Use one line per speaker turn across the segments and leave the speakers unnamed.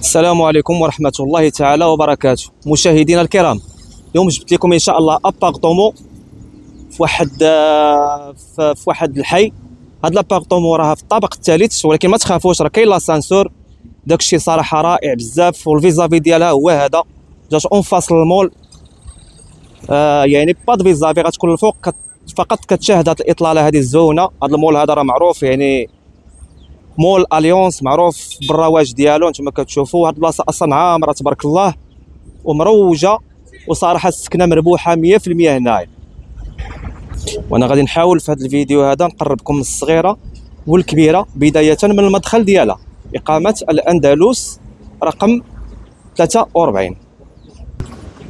السلام عليكم ورحمه الله تعالى وبركاته مشاهدينا الكرام اليوم جبت لكم ان شاء الله ابارطومون في واحد في واحد الحي هاد لابارطومون راها في الطابق الثالث ولكن ما تخافوش راه كاين لاسانسور داكشي صراحه رائع بزاف والفيزافي ديالها هو هذا جات اون فاصل المول آه يعني با فيزافي غتكون الفوق فقط كتشاهد هاد الاطلاله هادي الزونه هاد المول هذا راه معروف يعني مول اليونس معروف بالرواج ديالو انتما كتشوفوا هاد البلاصه اصلا عامره تبارك الله ومروجه وصراحه السكنه مربوحه 100% هنايا وانا غادي نحاول في هذا الفيديو هذا نقربكم الصغيره والكبيره بدايه من المدخل ديالها اقامه الاندلس رقم 43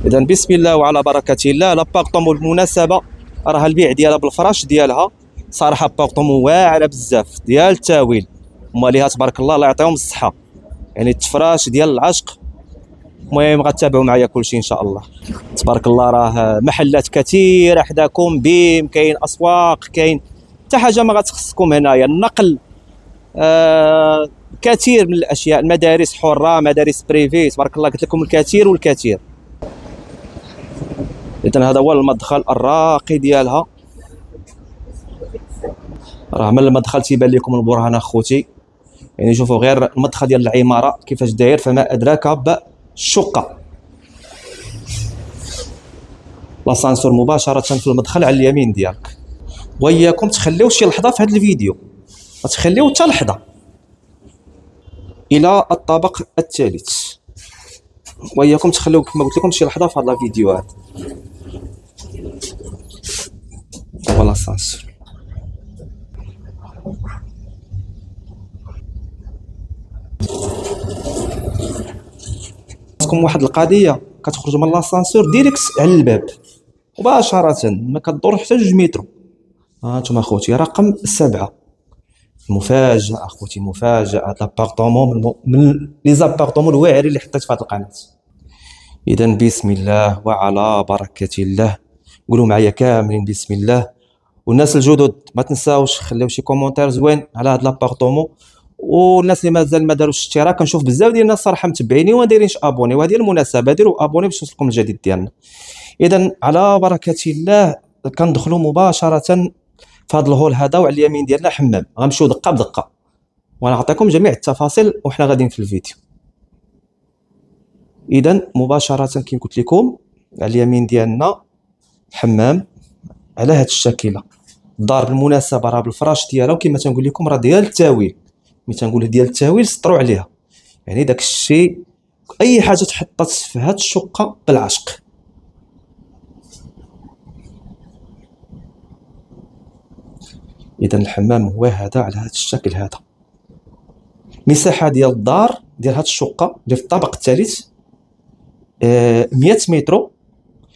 اذا بسم الله وعلى بركه الله لابارطومون بالمناسبه راه البيع ديالها بالفراش ديالها صراحه بارطومون واعره بزاف ديال التاويل هما ليها تبارك الله الله يعطيهم الصحه يعني التفراش ديال العشق المهم غتابعوا معايا كلشي ان شاء الله تبارك الله راه محلات كثيره حداكم بيم كاين اسواق كاين حتى حاجه ما غتخصكم هنايا النقل آه كثير من الاشياء المدارس حره مدارس بريفي تبارك الله قلت لكم الكثير والكثير اذا هذا هو المدخل الراقي ديالها راه من المدخل تيبان لكم البرهان اخوتي يعني شوفوا غير المدخل ديال العماره كيفاش داير فما ادراك بالشقه لاسانسور مباشره في المدخل على اليمين ديالك وياكم تخليو شي لحظه في هذا الفيديو تخليو حتى لحظه الى الطابق الثالث وياكم تخليو كما قلت لكم شي لحظه في هذا الفيديو هذا هو لاسانسور صدقكم واحد القضيه كتخرجوا من لاسانسور ديريكت على الباب مباشره ما كدور حتى جوج متر انتم اخوتي رقم سبعة مفاجأة اخوتي مفاجأة لابارتومون من, من لي زابارتومون الواعرين اللي حطيت في هاد القناة إذا بسم الله وعلى بركة الله قولوا معايا كاملين بسم الله والناس الجدد ما تنساوش خليو شي كومونتير زوين على هاد لابارتومون والناس اللي مازال ما داروش اشتراك كنشوف بزاف ديال الناس صراحه متبعيني وما دايرينش ابوني وهذه المناسبه ديروا ابوني باش توصلكم الجديد ديالنا اذا على بركه الله كندخلوا مباشره في هذا الهول هذا وعلى اليمين ديالنا حمام غنمشيو دقه بدقه وغنعطيكم جميع التفاصيل وحنا غاديين في الفيديو اذا مباشره كما قلت لكم على اليمين ديالنا حمام على هذه الشكيله الدار بالمناسبه راه بالفراش ديالها وكما تنقول لكم راه ديال التاويل ملي تنقول ديال التهويل سطروا عليها يعني داك الشيء اي حاجه تحطت في هاد الشقه بالعشق اذا الحمام هو هذا على هذا الشكل هذا مساحه ديال الدار ديال هاد الشقه اللي في الطابق الثالث 100 آه، متر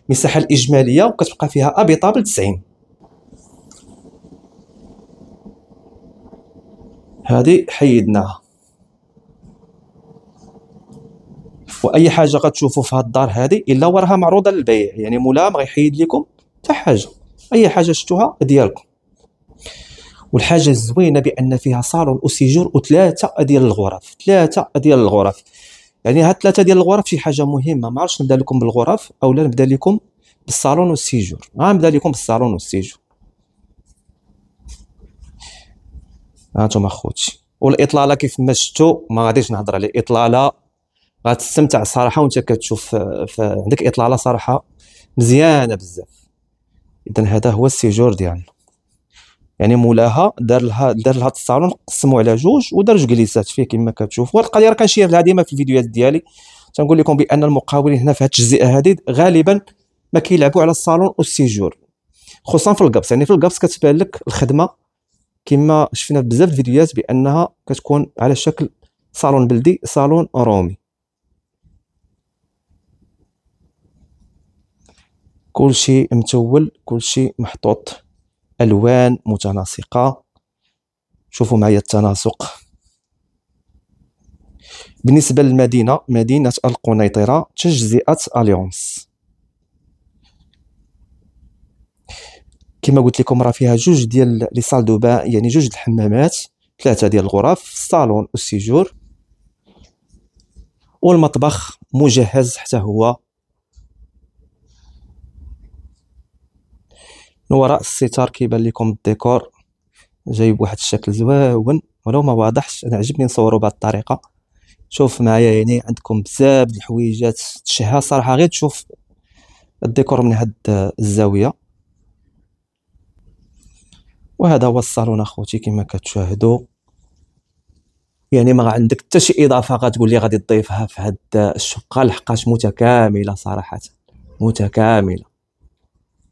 مساحه الاجماليه وكتبقى فيها ابيطابل 90 هذه حيدناها واي حاجه غتشوفوا في هاد الدار هذه الا وراها معروضه للبيع يعني ملام غيحيد لكم حتى حاجه اي حاجه شفتوها ديالكم والحاجه الزوينه بان فيها صالون وسيجور وثلاثه ديال الغرف ثلاثه ديال الغرف يعني هاد ثلاثه ديال الغرف شي حاجه مهمه ما عرفتش نبدا لكم بالغرف اولا نبدا لكم بالصالون والسيجور غنبدا لكم بالصالون والسيجور هانتوما خوتي والاطلاله كيف ما شفتوا ما غاديش نهضر عليه اطلاله غتستمتع الصراحه وانت كتشوف عندك اطلاله صراحه مزيانه بزاف اذا هذا هو السيجور ديالنا يعني. يعني مولاها دار لها دار لها الصالون قسموا على جوج ودار جوج جليسات فيه كما كتشوف والقضيه راه كنشير لها ديما في الفيديوهات ديالي تنقول لكم بان المقاولين هنا في هذه الجزئه هذه غالبا ما كيلعبوا على الصالون والسيجور خصوصا في القبس يعني في القبس كتبان لك الخدمه كما شفنا في بزاف الفيديوهات بانها كتكون على شكل صالون بلدي صالون رومي كلشي متول كلشي محطوط الوان متناسقه شوفوا معايا التناسق بالنسبه للمدينه مدينه القنيطره تجزئه اليونس كما قلت لكم راه فيها جوج ديال لي سال دو بان يعني جوج الحمامات ثلاثه ديال الغرف الصالون والسيجور والمطبخ مجهز حتى هو من وراء الستار كيبان لكم الديكور جاي بواحد الشكل زوين ولو ما واضحش انا عجبني نصورو بهذه الطريقه شوف معايا يعني عندكم بزاف د الحويجات تشهى صراحه غير تشوف الديكور من هاد الزاويه وهذا هو الصالون اخوتي كما كتشاهدوا يعني ما عندك حتى شي اضافه غتقول لي غادي تضيفها في هاد الشقه لحقاش متكامله صراحه متكامله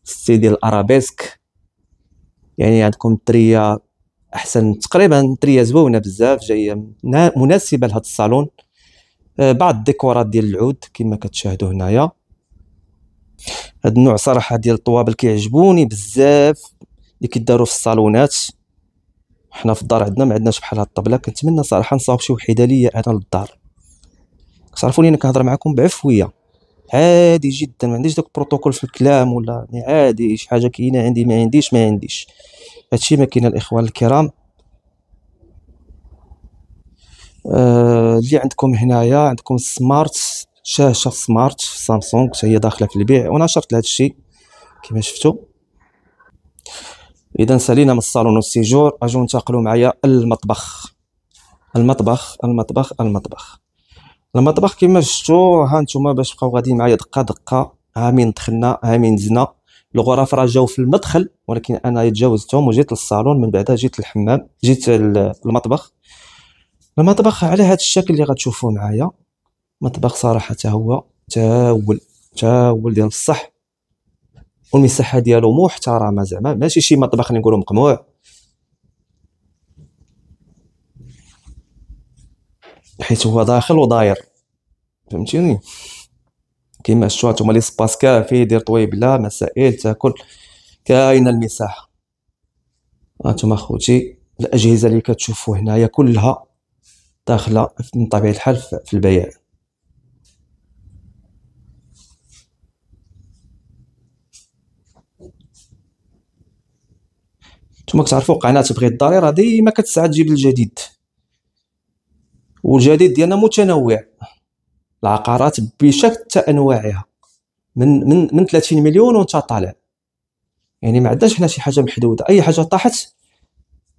ستي ديال الارابيسك يعني عندكم التريه احسن تقريبا تريه زوينه بزاف جايه مناسبه لهاد الصالون آه، بعض الديكورات ديال العود كما كتشاهدوا هنايا هاد النوع صراحه ديال الطوابل كيعجبوني بزاف اللي كيداروا في الصالونات حنا في الدار عندنا ما عندناش بحال هاد الطبله كنتمنى صراحه نصاوب شي وحده ليا انا للدار تعرفوني انا كنهضر معكم بعفويه عادي جدا ما عنديش داك البروتوكول في الكلام ولا يعني عادي شي حاجه كاينه عندي ما عنديش ما عنديش هادشي ما كاين الاخوان الكرام آه اللي عندكم هنايا عندكم سمارت شاشه سمارت سامسونج هي داخله في البيع وانا شرط لهذا الشيء كما شفتوا اذا سالينا من الصالون والسيجور اجو ننتقلوا معايا المطبخ المطبخ المطبخ المطبخ المطبخ كما شفتوا ها نتوما باش بقاو غاديين معايا دقه دقه عامين دخلنا عامين زنا الغرف راه جاو في المدخل ولكن انا تجاوزتهم وجيت للصالون من بعدها جيت للحمام جيت المطبخ المطبخ على هذا الشكل اللي غتشوفوه معايا مطبخ صراحه تا هو تاول تاول ديال الصح والمساحه ديالو محترمه زعما ماشي شي مطبخ اللي نقولوا مقموع حيت هو داخل وداير فهمتيني كيما شتو هما لي سباس كافي دير طويبله مسائل تاكل كاينه المساحه هانتوما خوتي الاجهزه اللي كتشوفوا هنايا كلها داخله من طبيعه الحال في البيع نتوما كتعرفوا قناه بغي الداري راه ديما كتسعى تجيب الجديد والجديد ديالنا متنوع العقارات بشتى انواعها من من من 30 مليون وانت طالع يعني ما عندناش حنا شي حاجه محدوده اي حاجه طاحت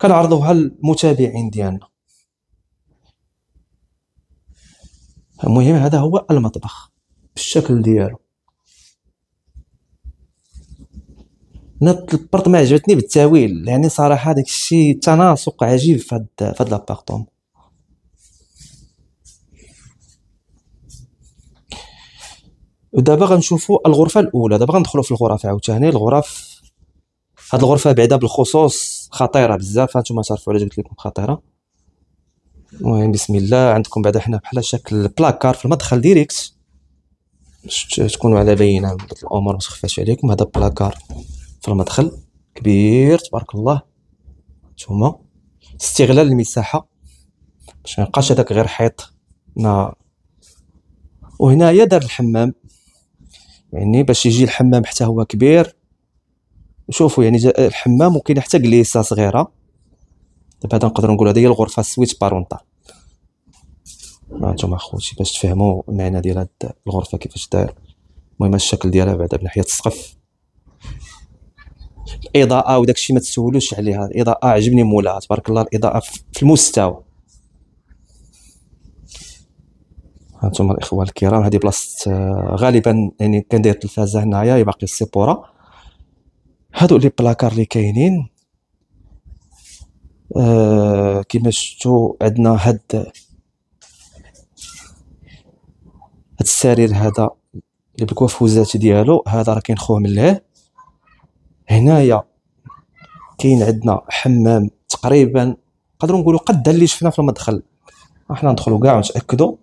كنعرضوها للمتابعين ديالنا المهم هذا هو المطبخ بالشكل ديالو نط ما عجبتني بالتاويل يعني صراحه داك الشيء تناسق عجيب في هاد في هاد لابارتوم ودابا غنشوفوا الغرفه الاولى دابا غندخلوا في الغرف عاوتاني الغرف هاد الغرفه بعدا بالخصوص خطيره بزاف هانتوما تعرفوا علاش قلت لكم خطيره المهم بسم الله عندكم بعدا حنا بحال شكل بلاكار في المدخل ديريكت تكونوا على بينه الامور ما تخفاش عليكم هذا بلاكار في المدخل كبير تبارك الله نتوما استغلال المساحه باش ميبقاش هداك غير حيط هنا وهنايا دار الحمام يعني باش يجي الحمام حتى هو كبير شوفوا يعني الحمام وكاين حتى كليسه صغيره دابا هذا نقدر نقول هذه هي الغرفه سويت بارونتا هانتوما اخوتي باش تفهموا المعنى ديال هاد الغرفه كيفاش داير المهم الشكل ديالها بعدا من ناحيه السقف الاضاءه وداك الشيء ما تسولوش عليها الاضاءه عجبني مولاها تبارك الله الاضاءه في المستوى هانتوما الاخوه الكرام هذه بلاصه آه، غالبا يعني كندير التلفازه هنايا باقي السيبورا هادو لي بلاكار اللي كاينين آه كما شفتوا عندنا هاد هاد السرير هذا اللي بالكوافوزات ديالو هذا راه كاين خوه من له هنايا كاين عندنا حمام تقريبا نقدروا نقولوا قد اللي شفنا في المدخل احنا ندخلوا كاع ونتاكدوا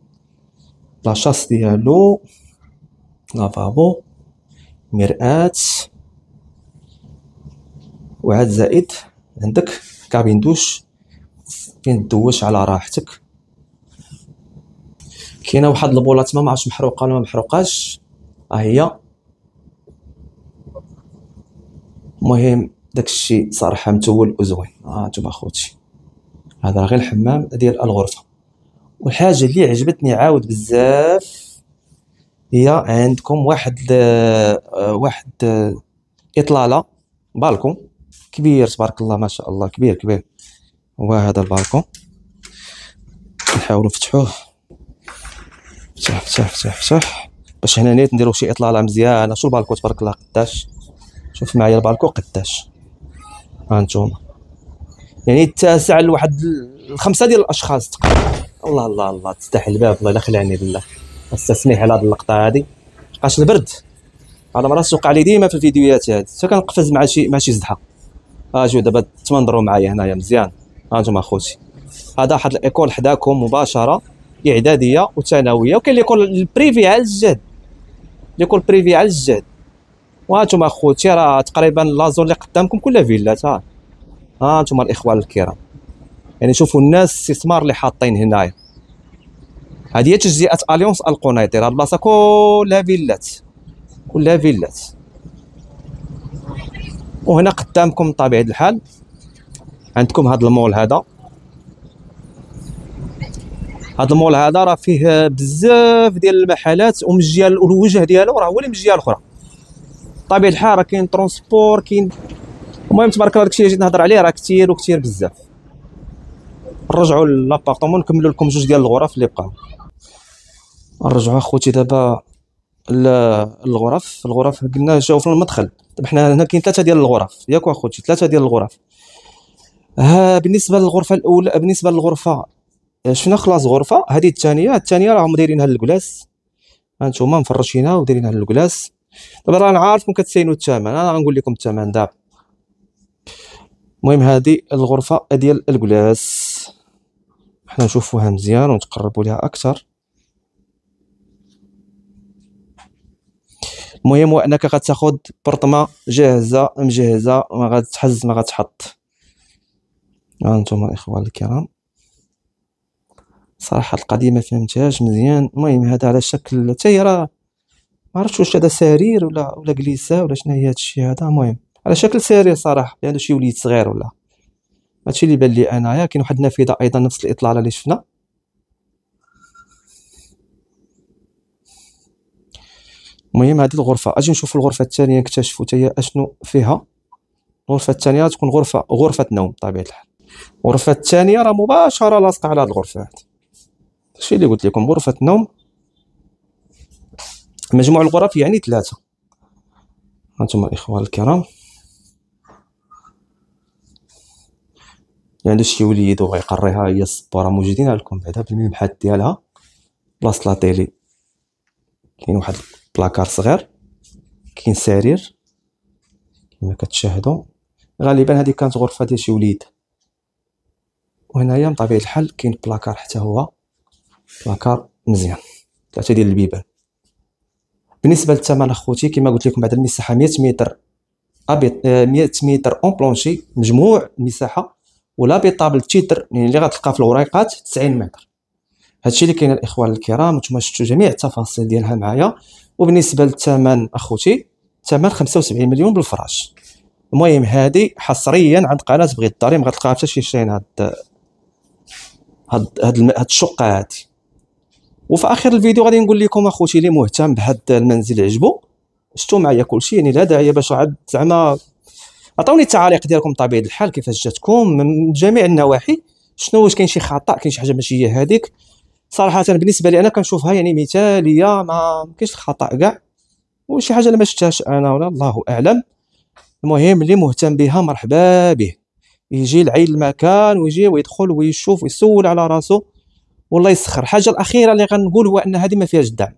لاشاس ديالو لافابو مرآة وعاد زائد عندك كابين دوش فين دوش على راحتك كاينه واحد البولات ما معش محروقه ولا ما محروقاش ها هي المهم داكشي صراحه متول وزوين هانتوما آه خوتي هذا غير الحمام ديال الغرفه والحاجه اللي عجبتني عاود بزاف هي عندكم واحد آه، واحد اطلاله بالكون كبير تبارك الله ما شاء الله كبير كبير هو هذا البالكون نحاولوا نفتحوه فتح فتح فتح فتح باش هنا نيت نديرو شي اطلاله مزيانه شو البالكون تبارك الله قداش شوف معايا الباركو قداش هانتوما يعني التاسع لواحد الخمسه ديال الاشخاص تقريبا الله الله الله تفتح الباب الله لا خلعني بالله استسمح على هذه اللقطه هذه لقاش البرد على مرات توقع لي ديما في الفيديوهات هذه حتى كنقفز مع شي مع شي زدحه اجيو آه، دابا تمنظروا معايا هنايا مزيان هانتوما خوتي هذا واحد الايكول حداكم مباشره اعداديه وثانويه وكاين ليكول البريفي على اللي ليكول بريفي على الجد وانتم اخوتي راه تقريبا لا زون اللي قدامكم كلها فيلات ها انتم الاخوان الكرام يعني شوفوا الناس الاستثمار اللي حاطين هنايا هذه هي تجزئه اليونس القنيطره البلاصه كلها فيلات كلها فيلات وهنا قدامكم طبيعه الحال عندكم هذا المول هذا هذا المول هذا راه فيه بزاف ديال المحلات ومن الجهه الوجه ديالو راه هو اللي من الجهه الاخرى طبيعه الحال راه كاين ترونسبور كاين المهم تبارك الله داكشي اللي جيت نهضر عليه راه كثير وكثير بزاف نرجعوا للابارطمون نكملوا لكم جوج ديال الغرف اللي بقاو نرجعوا اخوتي دابا للغرف الغرف قلنا جاو في المدخل دابا طيب حنا هنا كاين ثلاثه ديال الغرف ياك اخوتي ثلاثه ديال الغرف ها بالنسبه للغرفه الاولى بالنسبه للغرفه شفنا خلاص غرفه هذه الثانيه الثانيه راهم دايرينها للكلاس هانتوما مفرشينها ودايرينها للكلاس دابا راه انا عارفكم كتسينوا الثمن انا غنقول لكم الثمن دابا المهم هذه الغرفه ديال الكلاس حنا نشوفوها مزيان ونتقربوا ليها اكثر المهم هو انك غتاخذ برطمه جاهزه مجهزه ما غتحز ما غتحط ها انتم الاخوه الكرام صراحه القديمه فهمتهاش مزيان المهم هذا على شكل حتى راه ما عرفتش واش هذا سرير ولا ولا كليسا ولا شنو هي هادشي هذا المهم على شكل سرير صراحه لانه شي وليد صغير ولا هادشي اللي بان لي انايا كاين واحد النافذه ايضا نفس الاطلاله اللي شفنا المهم هذه الغرفه اجي نشوف الغرفه الثانيه نكتشفوا حتى اشنو فيها الغرفه الثانيه تكون غرفه غرفه نوم بطبيعه الحال الغرفه الثانيه راه مباشره لاصقه على هذه الغرفه هذه الشيء اللي قلت لكم غرفه نوم مجموع الغرف يعني ثلاثة هانتوما الإخوان الكرام يعني شي وليد وغيقريها هي السبورة موجودين لكم بعدا بالمبحث ديالها بلاصة لا تيلي كاين واحد البلاكار صغير كاين سرير كما كتشاهدوا غالبا هذه كانت غرفة ديال شي وليد وهنايا بطبيعة الحال كاين بلاكار حتى هو بلاكار مزيان ثلاثة ديال البيبان بالنسبه للثمن اخوتي كما قلت لكم بعد المساحه 100 متر ابيض 100 آه، متر اون بلونشي مجموع المساحه ولا بيطابل تيتر يعني اللي غتلقى في الوريقات 90 متر هادشي اللي كاين الاخوان الكرام نتوما شفتوا جميع التفاصيل ديالها معايا وبالنسبه للثمن اخوتي ثمن 75 مليون بالفراش المهم هذه حصريا عند قناه بغيت الدار ما غتلقاها حتى شي شين هاد هاد هاد, هاد الشقه هادي وفي اخر الفيديو غادي نقول لكم اخوتي اللي مهتم بهذا المنزل عجبو شفتوا معايا كلشي يعني لا داعي باش عاد زعما عطاوني التعاليق ديالكم طبيعه الحال كيفاش جاتكم من جميع النواحي شنو واش كاين شي خطا كاين شي حاجه ماشي هي هذيك صراحه بالنسبه لي انا كنشوفها يعني مثاليه ما كاينش خطا كاع وشي حاجه ما شفتهاش انا ولا الله اعلم المهم اللي مهتم بها مرحبا به يجي لعين المكان ويجي ويدخل ويشوف ويسول على راسو والله يسخر الحاجه الاخيره اللي غنقول هو ان هذه ما فيهاش الدعم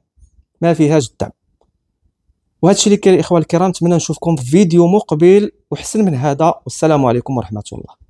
ما فيهاش الدعم وهذا الشيء اللي كاين الاخوه الكرام نتمنى نشوفكم في فيديو مقبل وحسن من هذا والسلام عليكم ورحمه الله